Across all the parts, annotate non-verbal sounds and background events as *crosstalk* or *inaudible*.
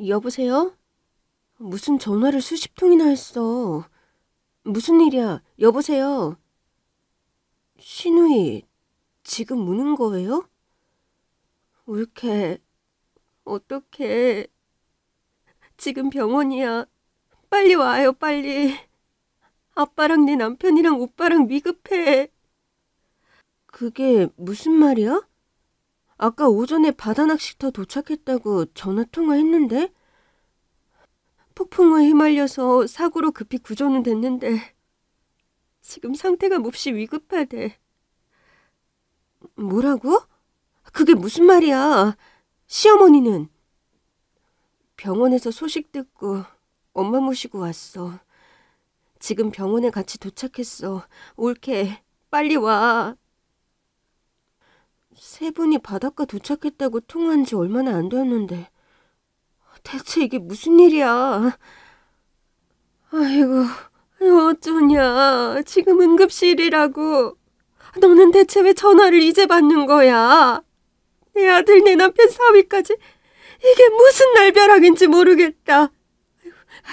여보세요? 무슨 전화를 수십 통이나 했어. 무슨 일이야? 여보세요? 신우이, 지금 우는 거예요? 울게. 어떡해. 지금 병원이야. 빨리 와요, 빨리. 아빠랑 내 남편이랑 오빠랑 위급해. 그게 무슨 말이야? 아까 오전에 바다 낚시터 도착했다고 전화 통화했는데? 폭풍에 우 휘말려서 사고로 급히 구조는 됐는데 지금 상태가 몹시 위급하대. 뭐라고? 그게 무슨 말이야? 시어머니는? 병원에서 소식 듣고 엄마 모시고 왔어. 지금 병원에 같이 도착했어. 올케, 빨리 와. 세 분이 바닷가 도착했다고 통화한 지 얼마나 안 됐는데 대체 이게 무슨 일이야? 아이고, 어쩌냐. 지금 응급실이라고. 너는 대체 왜 전화를 이제 받는 거야? 내 아들, 내 남편 사위까지 이게 무슨 날벼락인지 모르겠다.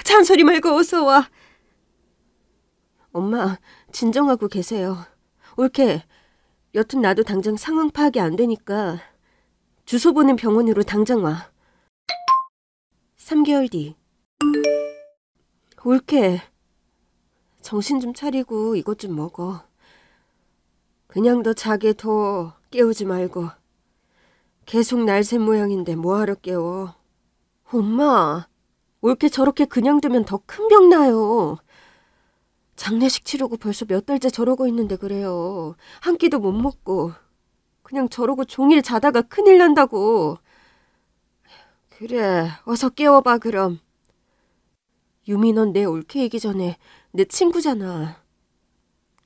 잔소리 말고 어서 와. 엄마, 진정하고 계세요. 올케, 여튼 나도 당장 상황 파악이 안 되니까 주소 보낸 병원으로 당장 와. 3개월 뒤. 올케. 정신 좀 차리고 이것 좀 먹어. 그냥 너 자게 더 깨우지 말고. 계속 날샘 모양인데 뭐하러 깨워. 엄마, 올케 저렇게 그냥 두면 더 큰 병 나요. 장례식 치르고 벌써 몇 달째 저러고 있는데 그래요. 한 끼도 못 먹고 그냥 저러고 종일 자다가 큰일 난다고. 그래, 어서 깨워봐 그럼. 유민원내 올케이기 전에 내 친구잖아.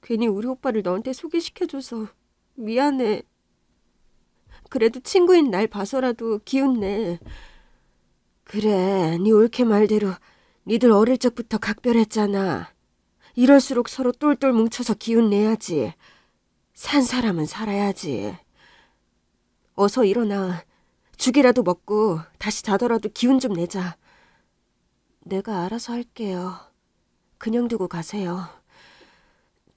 괜히 우리 오빠를 너한테 소개시켜줘서 미안해. 그래도 친구인 날 봐서라도 기운내. 그래, 네 올케 말대로 니들 어릴 적부터 각별했잖아. 이럴수록 서로 똘똘 뭉쳐서 기운 내야지. 산 사람은 살아야지. 어서 일어나. 죽이라도 먹고 다시 자더라도 기운 좀 내자. 내가 알아서 할게요. 그냥 두고 가세요.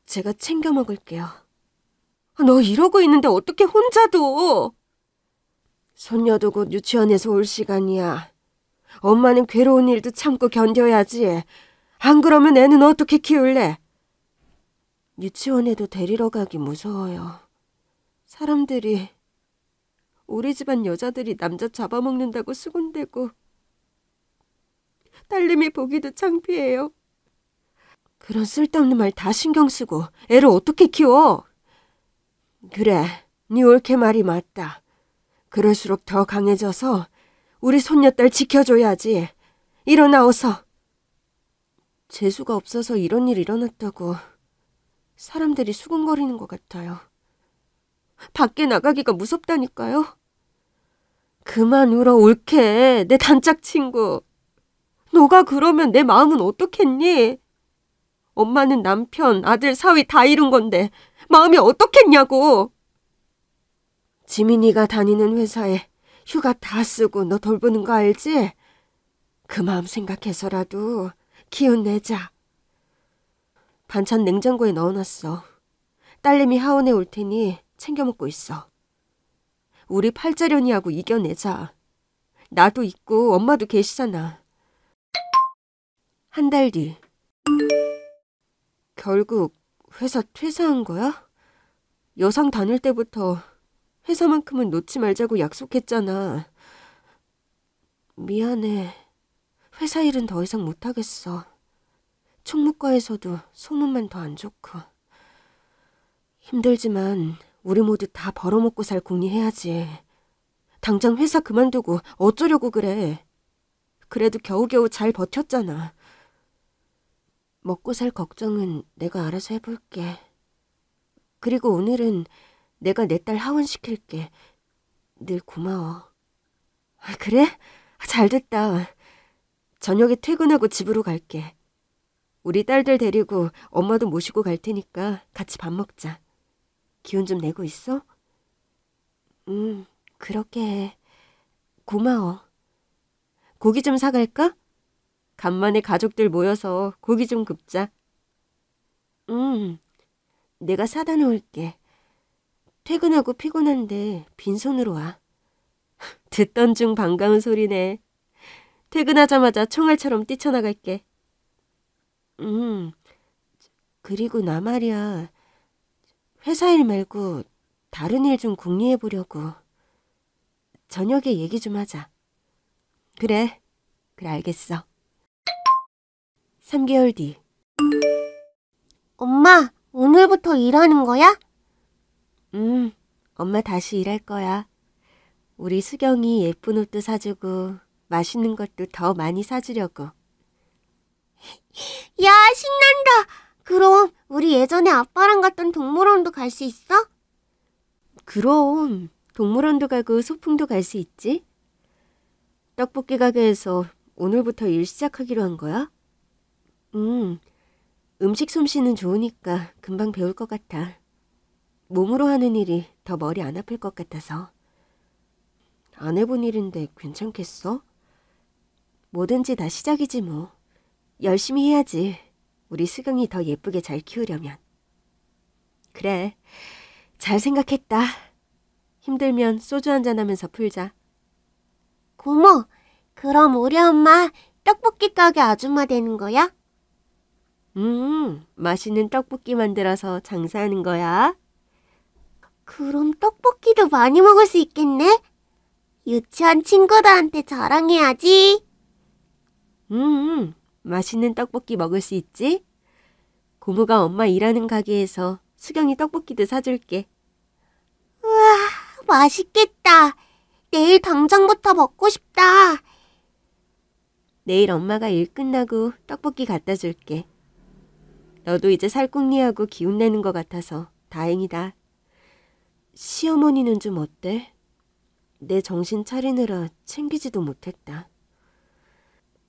제가 챙겨 먹을게요. 아, 너 이러고 있는데 어떻게 혼자도? 손녀도 곧 유치원에서 올 시간이야. 엄마는 괴로운 일도 참고 견뎌야지. 안 그러면 애는 어떻게 키울래? 유치원에도 데리러 가기 무서워요. 사람들이 우리 집안 여자들이 남자 잡아먹는다고 수군대고 딸내미 보기도 창피해요. 그런 쓸데없는 말 다 신경 쓰고 애를 어떻게 키워? 그래, 네 옳게 말이 맞다. 그럴수록 더 강해져서 우리 손녀딸 지켜줘야지. 일어나 어서. 재수가 없어서 이런 일이 일어났다고 사람들이 수근거리는것 같아요. 밖에 나가기가 무섭다니까요. 그만 울어 올케 내 단짝 친구. 너가 그러면 내 마음은 어떻겠니? 엄마는 남편, 아들, 사위 다 잃은 건데 마음이 어떻겠냐고. 지민이가 다니는 회사에 휴가 다 쓰고 너 돌보는 거 알지? 그 마음 생각해서라도 기운 내자. 반찬 냉장고에 넣어놨어. 딸내미 하원에 올 테니 챙겨 먹고 있어. 우리 팔자련이하고 이겨내자. 나도 있고 엄마도 계시잖아. 한 달 뒤. 결국 회사 퇴사한 거야? 여상 다닐 때부터 회사만큼은 놓지 말자고 약속했잖아. 미안해. 회사 일은 더 이상 못하겠어. 총무과에서도 소문만 더 안 좋고. 힘들지만 우리 모두 다 벌어먹고 살 궁리해야지. 당장 회사 그만두고 어쩌려고 그래. 그래도 겨우겨우 잘 버텼잖아. 먹고 살 걱정은 내가 알아서 해볼게. 그리고 오늘은 내가 내 딸 하원시킬게. 늘 고마워. 아, 그래? 아, 잘 됐다. 저녁에 퇴근하고 집으로 갈게. 우리 딸들 데리고 엄마도 모시고 갈 테니까 같이 밥 먹자. 기운 좀 내고 있어? 음, 그렇게 해. 고마워. 고기 좀 사갈까? 간만에 가족들 모여서 고기 좀 굽자. 음, 내가 사다 놓을게. 퇴근하고 피곤한데 빈손으로 와. *laughs* 듣던 중 반가운 소리네. 퇴근하자마자 총알처럼 뛰쳐나갈게. 음, 그리고 나 말이야. 회사 일 말고 다른 일 좀 궁리해보려고. 저녁에 얘기 좀 하자. 그래, 그래 알겠어. 3개월 뒤. 엄마, 오늘부터 일하는 거야? 음, 엄마 다시 일할 거야. 우리 수경이 예쁜 옷도 사주고 맛있는 것도 더 많이 사주려고. *laughs* 야, 신난다. 그럼 우리 예전에 아빠랑 갔던 동물원도 갈 수 있어? 그럼 동물원도 가고 소풍도 갈 수 있지. 떡볶이 가게에서 오늘부터 일 시작하기로 한 거야? 음, 음식 솜씨는 좋으니까 금방 배울 것 같아. 몸으로 하는 일이 더 머리 안 아플 것 같아서. 안 해본 일인데 괜찮겠어? 뭐든지 다 시작이지 뭐. 열심히 해야지. 우리 수경이 더 예쁘게 잘 키우려면. 그래. 잘 생각했다. 힘들면 소주 한 잔 하면서 풀자. 고모, 그럼 우리 엄마 떡볶이 가게 아줌마 되는 거야? 음, 맛있는 떡볶이 만들어서 장사하는 거야. 그럼 떡볶이도 많이 먹을 수 있겠네? 유치원 친구들한테 자랑해야지. 음, 음, 맛있는 떡볶이 먹을 수 있지? 고모가 엄마 일하는 가게에서 수경이 떡볶이도 사줄게. 우와, 맛있겠다. 내일 당장부터 먹고 싶다. 내일 엄마가 일 끝나고 떡볶이 갖다 줄게. 너도 이제 살궁리하고 기운내는 것 같아서 다행이다. 시어머니는 좀 어때? 내 정신 차리느라 챙기지도 못했다.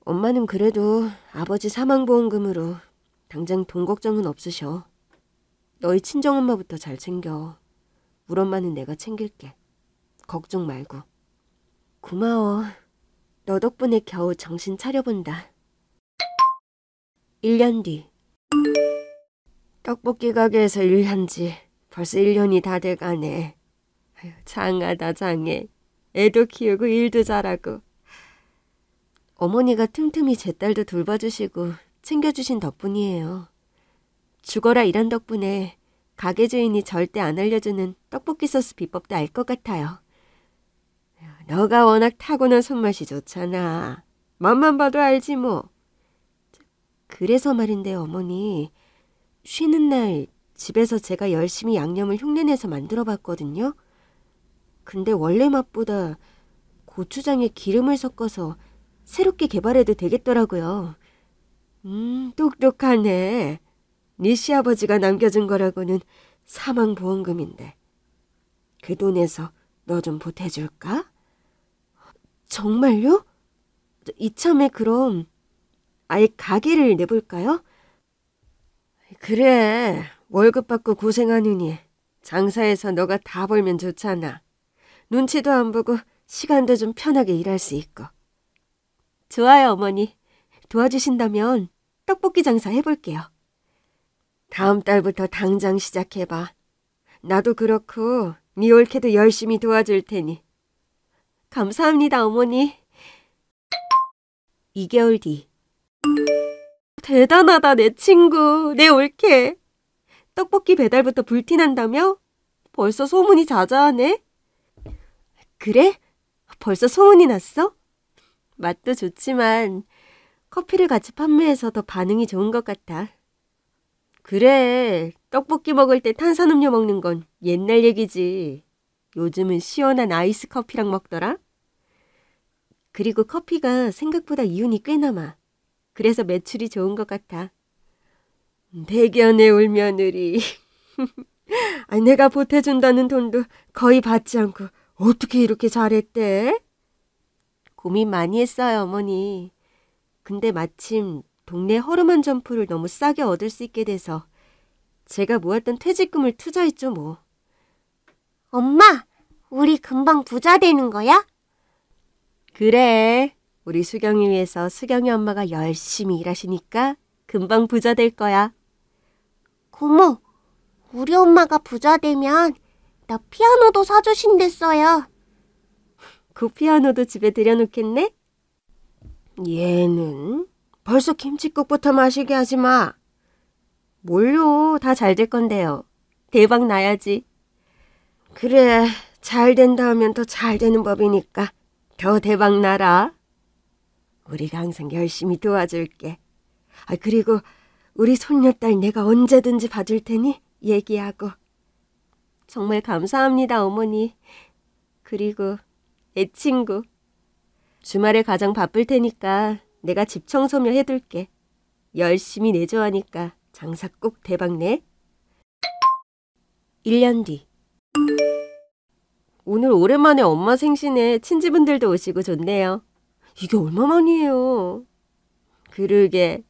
엄마는 그래도 아버지 사망보험금으로 당장 돈 걱정은 없으셔. 너희 친정엄마부터 잘 챙겨. 우리 엄마는 내가 챙길게. 걱정 말고. 고마워. 너 덕분에 겨우 정신 차려본다. 1년 뒤. 떡볶이 가게에서 일한 지 벌써 1년이 다 돼가네. 아유, 장하다, 장해. 애도 키우고 일도 잘하고. 어머니가 틈틈이 제 딸도 돌봐주시고 챙겨주신 덕분이에요. 죽어라 일한 덕분에 가게 주인이 절대 안 알려주는 떡볶이 소스 비법도 알 것 같아요. 너가 워낙 타고난 손맛이 좋잖아. 맘만 봐도 알지 뭐. 그래서 말인데 어머니, 쉬는 날 집에서 제가 열심히 양념을 흉내내서 만들어 봤거든요. 근데 원래 맛보다 고추장에 기름을 섞어서 새롭게 개발해도 되겠더라고요. 음, 똑똑하네. 니씨 아버지가 남겨준 거라고는 사망보험금인데. 그 돈에서 너 좀 보태줄까? 정말요? 이참에 그럼 아예 가게를 내볼까요? 그래. 월급 받고 고생하느니 장사해서 너가 다 벌면 좋잖아. 눈치도 안 보고 시간도 좀 편하게 일할 수 있고. 좋아요, 어머니. 도와주신다면 떡볶이 장사 해볼게요. 다음 달부터 당장 시작해봐. 나도 그렇고 니올케도 네 열심히 도와줄 테니. 감사합니다, 어머니. 2개월 뒤. 대단하다, 내 친구. 네 올케. 떡볶이 배달부터 불티난다며? 벌써 소문이 자자하네? 그래? 벌써 소문이 났어? 맛도 좋지만 커피를 같이 판매해서 더 반응이 좋은 것 같아. 그래, 떡볶이 먹을 때 탄산음료 먹는 건 옛날 얘기지. 요즘은 시원한 아이스 커피랑 먹더라. 그리고 커피가 생각보다 이윤이 꽤 남아. 그래서 매출이 좋은 것 같아. 대견해 울 며느리. *laughs* 내가 보태준다는 돈도 거의 받지 않고 어떻게 이렇게 잘했대? 고민 많이 했어요, 어머니. 근데 마침 동네 허름한 점포를 너무 싸게 얻을 수 있게 돼서 제가 모았던 퇴직금을 투자했죠, 뭐. 엄마, 우리 금방 부자 되는 거야? 그래. 우리 수경이 위해서 수경이 엄마가 열심히 일하시니까 금방 부자 될 거야. 고모, 우리 엄마가 부자 되면 나 피아노도 사주신댔어요. 그 피아노도 집에 들여놓겠네? 얘는 벌써 김치국부터 마시게 하지 마. 뭘요? 다 잘 될 건데요. 대박 나야지. 그래, 잘 된다 하면 더 잘 되는 법이니까 더 대박 나라. 우리가 항상 열심히 도와줄게. 아, 그리고 우리 손녀딸 내가 언제든지 봐줄 테니 얘기하고. 정말 감사합니다, 어머니. 그리고 애친구. 주말에 가장 바쁠 테니까 내가 집 청소며 해둘게. 열심히 내조하니까 장사 꼭 대박내. 1년 뒤. 오늘 오랜만에 엄마 생신에 친지분들도 오시고 좋네요. 이게 얼마만이에요. 그러게.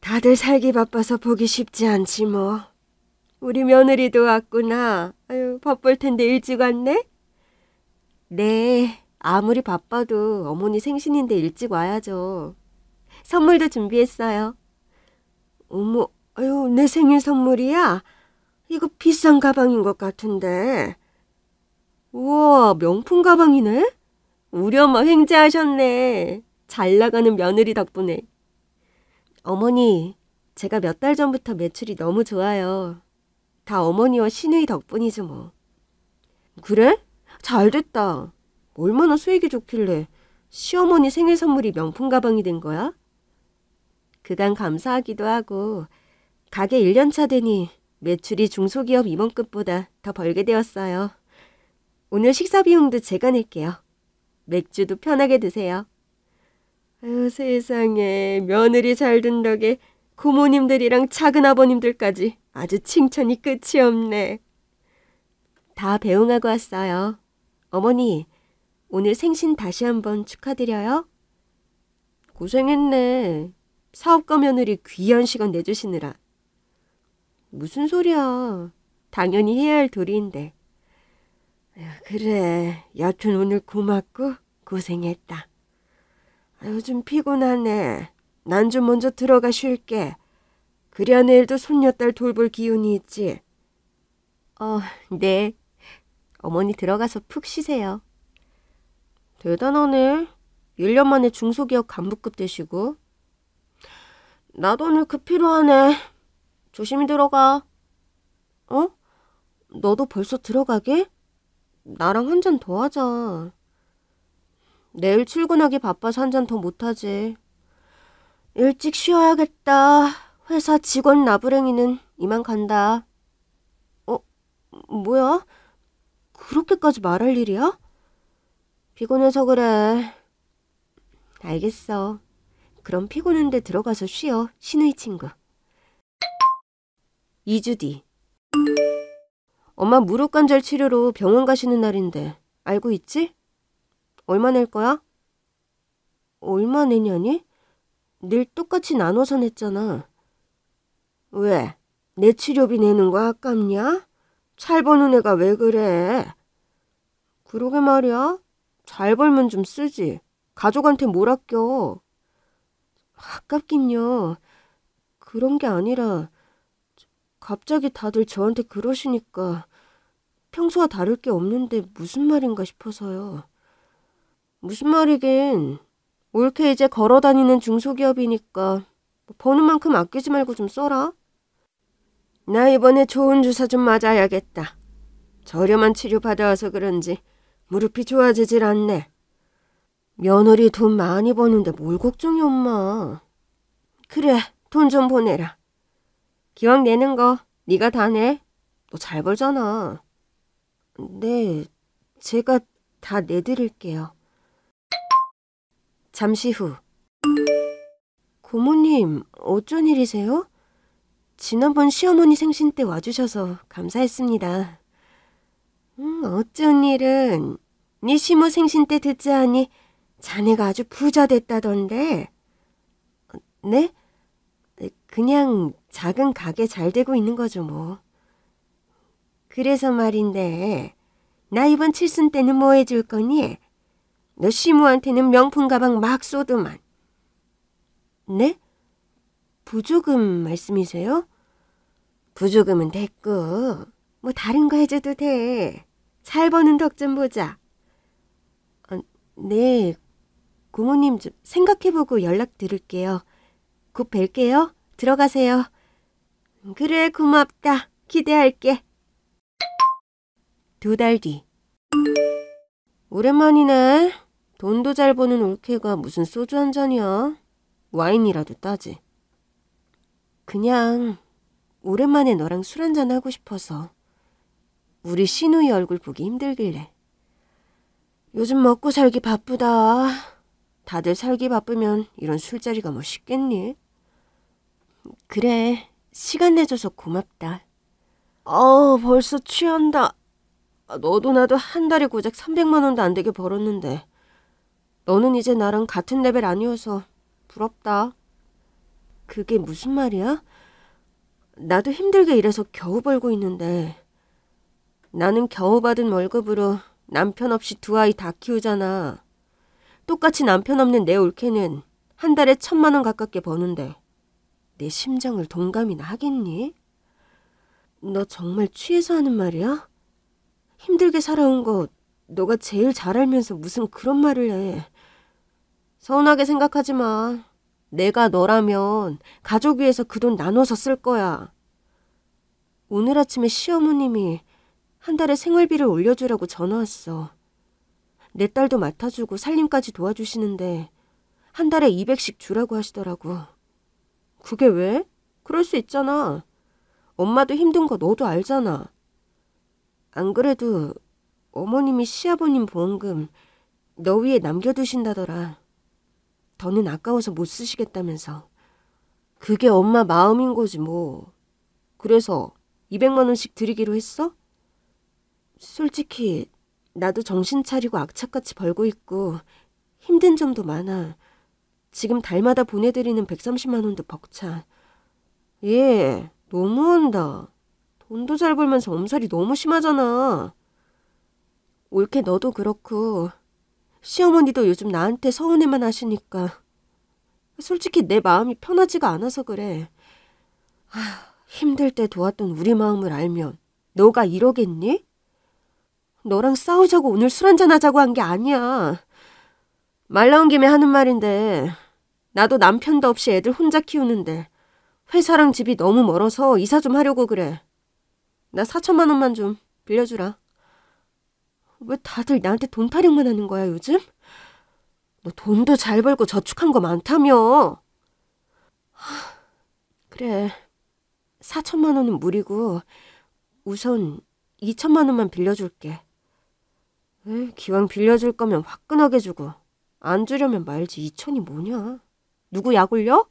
다들 살기 바빠서 보기 쉽지 않지 뭐. 우리 며느리도 왔구나. 아유, 바쁠 텐데 일찍 왔네? 네, 아무리 바빠도 어머니 생신인데 일찍 와야죠. 선물도 준비했어요. 어머, 아유, 내 생일 선물이야? 이거 비싼 가방인 것 같은데. 우와, 명품 가방이네? 우리 엄마 횡재하셨네. 잘 나가는 며느리 덕분에. 어머니, 제가 몇 달 전부터 매출이 너무 좋아요. 다 어머니와 시누이 덕분이죠, 뭐. 그래? 잘 됐다. 얼마나 수익이 좋길래 시어머니 생일 선물이 명품 가방이 된 거야? 그간 감사하기도 하고 가게 1년차 되니 매출이 중소기업 임원급보다 더 벌게 되었어요. 오늘 식사 비용도 제가 낼게요. 맥주도 편하게 드세요. 아유, 세상에 며느리 잘든 덕에 고모님들이랑 작은 아버님들까지 아주 칭찬이 끝이 없네. 다 배웅하고 왔어요. 어머니, 오늘 생신 다시 한번 축하드려요. 고생했네. 사업가 며느리 귀한 시간 내주시느라. 무슨 소리야. 당연히 해야 할 도리인데. 그래, 여튼 오늘 고맙고 고생했다. 요즘 피곤하네. 난 좀 먼저 들어가 쉴게. 그래야 내일도 손녀딸 돌볼 기운이 있지. 어, 네. 어머니 들어가서 푹 쉬세요. 대단하네. 1년 만에 중소기업 간부급 되시고. 나도 오늘 그 필요하네. 조심히 들어가. 어? 너도 벌써 들어가게? 나랑 한 잔 더 하자. 내일 출근하기 바빠서 한 잔 더 못하지. 일찍 쉬어야겠다. 회사 직원 나부랭이는 이만 간다. 어, 뭐야? 그렇게까지 말할 일이야? 피곤해서 그래. 알겠어. 그럼 피곤한데 들어가서 쉬어, 신우이 친구. 2주 뒤. 엄마 무릎 관절 치료로 병원 가시는 날인데 알고 있지? 얼마 낼 거야? 얼마 내냐니? 늘 똑같이 나눠서 냈잖아. 왜? 내 치료비 내는 거 아깝냐? 찰보는 애가 왜 그래? 그러게 말이야. 잘 벌면 좀 쓰지. 가족한테 뭘 아껴. 아깝긴요. 그런 게 아니라 갑자기 다들 저한테 그러시니까 평소와 다를 게 없는데 무슨 말인가 싶어서요. 무슨 말이긴 올케 이제 걸어다니는 중소기업이니까 버는 뭐 만큼 아끼지 말고 좀 써라. 나 이번에 좋은 주사 좀 맞아야겠다. 저렴한 치료 받아와서 그런지 무릎이 좋아지질 않네. 며느리 돈 많이 버는데 뭘 걱정이 엄마. 그래, 돈 좀 보내라. 기왕 내는 거 네가 다 내. 너 잘 벌잖아. 네, 제가 다 내드릴게요. 잠시 후. 고모님, 어쩐 일이세요? 지난번 시어머니 생신 때 와주셔서 감사했습니다. 음, 어쩐 일은 네 시모 생신 때 듣자 하니 자네가 아주 부자 됐다던데. 네? 네? 그냥 작은 가게 잘 되고 있는 거죠, 뭐. 그래서 말인데, 나 이번 칠순 때는 뭐 해줄 거니? 너 시모한테는 명품 가방 막 쏘더만. 네? 부조금 말씀이세요? 부조금은 됐고, 뭐 다른 거 해줘도 돼. 잘 버는 덕 좀 보자. 아, 네, 고모님 좀 생각해보고 연락드릴게요. 곧 뵐게요. 들어가세요. 음, 그래, 고맙다. 기대할게. 두 달 뒤. 오랜만이네. 돈도 잘 버는 올케가 무슨 소주 한 잔이야. 와인이라도 따지. 그냥 오랜만에 너랑 술 한 잔 하고 싶어서. 우리 신우이 얼굴 보기 힘들길래. 요즘 먹고 살기 바쁘다. 다들 살기 바쁘면 이런 술자리가 뭐 쉽겠니? 그래, 시간 내줘서 고맙다. 어우, 벌써 취한다. 너도 나도 한 달에 고작 300만 원도 안 되게 벌었는데. 너는 이제 나랑 같은 레벨 아니어서 부럽다. 그게 무슨 말이야? 나도 힘들게 일해서 겨우 벌고 있는데 나는 겨우 받은 월급으로 남편 없이 두 아이 다 키우잖아. 똑같이 남편 없는 내 올케는 한 달에 천만 원 가깝게 버는데 내 심정을 동감이나 하겠니? 너 정말 취해서 하는 말이야? 힘들게 살아온 거 너가 제일 잘 알면서 무슨 그런 말을 해. 서운하게 생각하지 마. 내가 너라면 가족 위해서 그 돈 나눠서 쓸 거야. 오늘 아침에 시어머님이 한 달에 생활비를 올려주라고 전화 왔어. 내 딸도 맡아주고 살림까지 도와주시는데 한 달에 200씩 주라고 하시더라고. 그게 왜? 그럴 수 있잖아. 엄마도 힘든 거 너도 알잖아. 안 그래도 어머님이 시아버님 보험금 너 위에 남겨두신다더라. 더는 아까워서 못 쓰시겠다면서. 그게 엄마 마음인 거지 뭐. 그래서 200만 원씩 드리기로 했어? 솔직히 나도 정신 차리고 악착같이 벌고 있고 힘든 점도 많아. 지금 달마다 보내드리는 130만 원도 벅차. 예, 너무한다. 돈도 잘 벌면서 엄살이 너무 심하잖아. 올케 너도 그렇고 시어머니도 요즘 나한테 서운해만 하시니까 솔직히 내 마음이 편하지가 않아서 그래. 아, 힘들 때 도왔던 우리 마음을 알면 너가 이러겠니? 너랑 싸우자고 오늘 술 한잔 하자고 한 게 아니야. 말 나온 김에 하는 말인데 나도 남편도 없이 애들 혼자 키우는데 회사랑 집이 너무 멀어서 이사 좀 하려고 그래. 나 4천만 원만 좀 빌려주라. 왜 다들 나한테 돈 타령만 하는 거야 요즘? 너 돈도 잘 벌고 저축한 거 많다며. 하, 그래. 4천만 원은 무리고 우선 2천만 원만 빌려줄게. 에이, 기왕 빌려줄 거면 화끈하게 주고 안 주려면 말지 이천이 뭐냐. 누구 약 올려?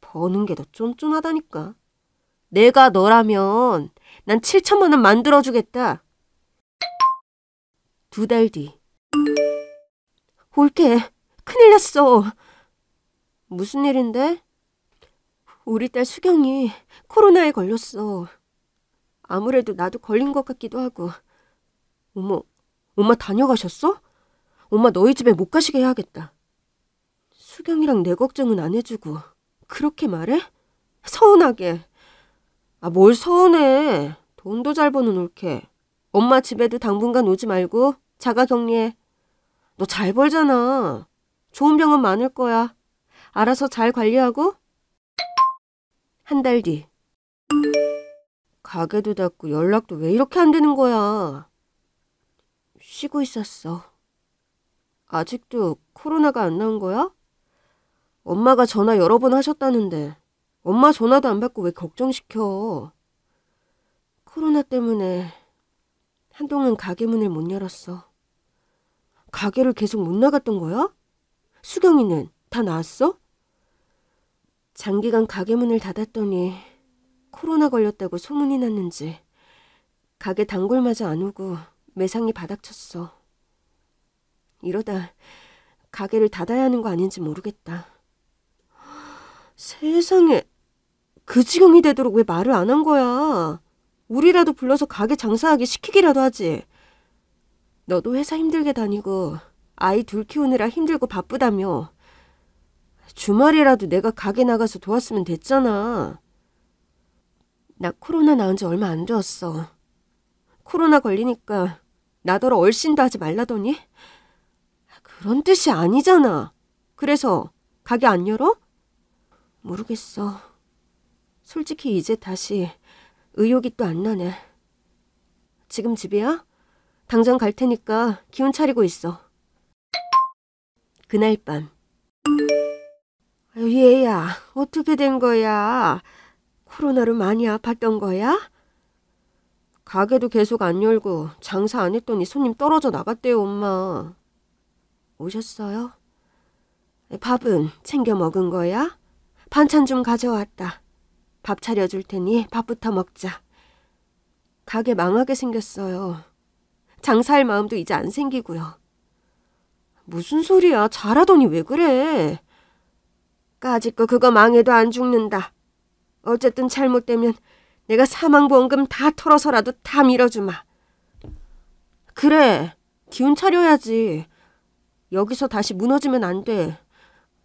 버는 게 더 쫀쫀하다니까. 내가 너라면 난 7천만 원 만들어주겠다. 두 달 뒤. 올케 큰일 났어. 무슨 일인데? 우리 딸 수경이 코로나에 걸렸어. 아무래도 나도 걸린 것 같기도 하고. 어머, 엄마 다녀가셨어? 엄마 너희 집에 못 가시게 해야겠다. 수경이랑 내 걱정은 안 해주고 그렇게 말해? 서운하게. 아, 뭘 서운해. 돈도 잘 버는 올케. 엄마 집에도 당분간 오지 말고 자가 격리해. 너 잘 벌잖아. 좋은 병원 많을 거야. 알아서 잘 관리하고. 한 달 뒤. 가게도 닫고 연락도 왜 이렇게 안 되는 거야. 쉬고 있었어. 아직도 코로나가 안 나온 거야? 엄마가 전화 여러 번 하셨다는데 엄마 전화도 안 받고 왜 걱정시켜? 코로나 때문에 한동안 가게 문을 못 열었어. 가게를 계속 못 나갔던 거야? 수경이는 다 나았어? 장기간 가게 문을 닫았더니 코로나 걸렸다고 소문이 났는지 가게 단골마저 안 오고 매상이 바닥쳤어. 이러다 가게를 닫아야 하는 거 아닌지 모르겠다. 세상에, 그 지경이 되도록 왜 말을 안 한 거야? 우리라도 불러서 가게 장사하게 시키기라도 하지. 너도 회사 힘들게 다니고 아이 둘 키우느라 힘들고 바쁘다며. 주말이라도 내가 가게 나가서 도왔으면 됐잖아. 나 코로나 나은 지 얼마 안 되었어. 코로나 걸리니까 나더러 얼씬도 하지 말라더니? 그런 뜻이 아니잖아. 그래서 가게 안 열어? 모르겠어. 솔직히 이제 다시 의욕이 또 안 나네. 지금 집이야? 당장 갈 테니까 기운 차리고 있어. 그날 밤. 얘야, 어떻게 된 거야? 코로나로 많이 아팠던 거야? 가게도 계속 안 열고 장사 안 했더니 손님 떨어져 나갔대요, 엄마. 오셨어요? 네, 밥은 챙겨 먹은 거야? 반찬 좀 가져왔다. 밥 차려줄 테니 밥부터 먹자. 가게 망하게 생겼어요. 장사할 마음도 이제 안 생기고요. 무슨 소리야. 잘하더니 왜 그래. 까짓거 그거 망해도 안 죽는다. 어쨌든 잘못되면 내가 사망보험금 다 털어서라도 다 밀어주마. 그래, 기운 차려야지. 여기서 다시 무너지면 안 돼.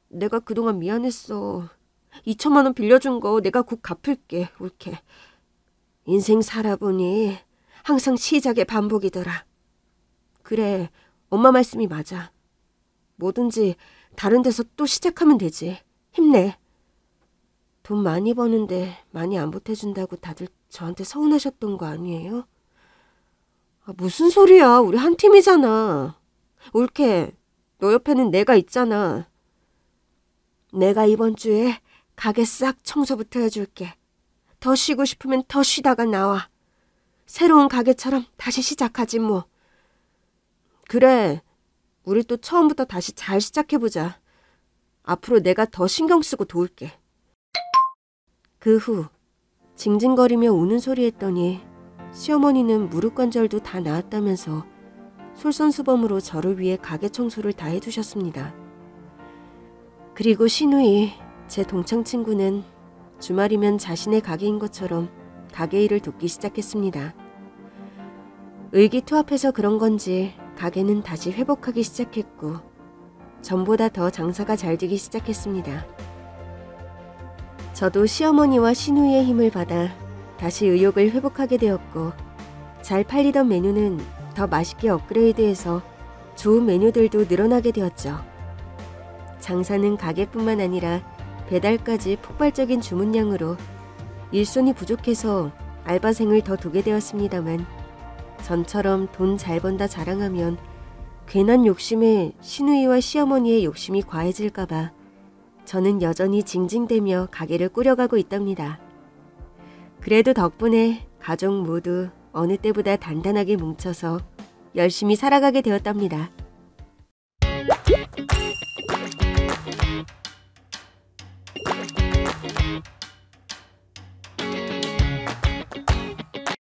내가 그동안 미안했어. 2천만 원 빌려준 거 내가 곧 갚을게, 울케 인생 살아보니 항상 시작의 반복이더라. 그래, 엄마 말씀이 맞아. 뭐든지 다른 데서 또 시작하면 되지. 힘내. 돈 많이 버는데 많이 안 보태준다고 다들 저한테 서운하셨던 거 아니에요? 아, 무슨 소리야. 우리 한 팀이잖아. 올케, 너 옆에는 내가 있잖아. 내가 이번 주에 가게 싹 청소부터 해줄게. 더 쉬고 싶으면 더 쉬다가 나와. 새로운 가게처럼 다시 시작하지 뭐. 그래. 우리 또 처음부터 다시 잘 시작해보자. 앞으로 내가 더 신경 쓰고 도울게. 그후 징징거리며 우는 소리 했더니 시어머니는 무릎 관절도 다 나았다면서 솔선수범으로 저를 위해 가게 청소를 다 해주셨습니다. 그리고 신우이 제 동창 친구는 주말이면 자신의 가게인 것처럼 가게 일을 돕기 시작했습니다. 의기투합해서 그런 건지 가게는 다시 회복하기 시작했고 전보다 더 장사가 잘 되기 시작했습니다. 저도 시어머니와 시누이의 힘을 받아 다시 의욕을 회복하게 되었고 잘 팔리던 메뉴는 더 맛있게 업그레이드해서 좋은 메뉴들도 늘어나게 되었죠. 장사는 가게뿐만 아니라 배달까지 폭발적인 주문량으로 일손이 부족해서 알바생을 더 두게 되었습니다만 전처럼 돈 잘 번다 자랑하면 괜한 욕심에 시누이와 시어머니의 욕심이 과해질까봐 저는 여전히 징징대며 가게를 꾸려가고 있답니다. 그래도 덕분에 가족 모두 어느 때보다 단단하게 뭉쳐서 열심히 살아가게 되었답니다.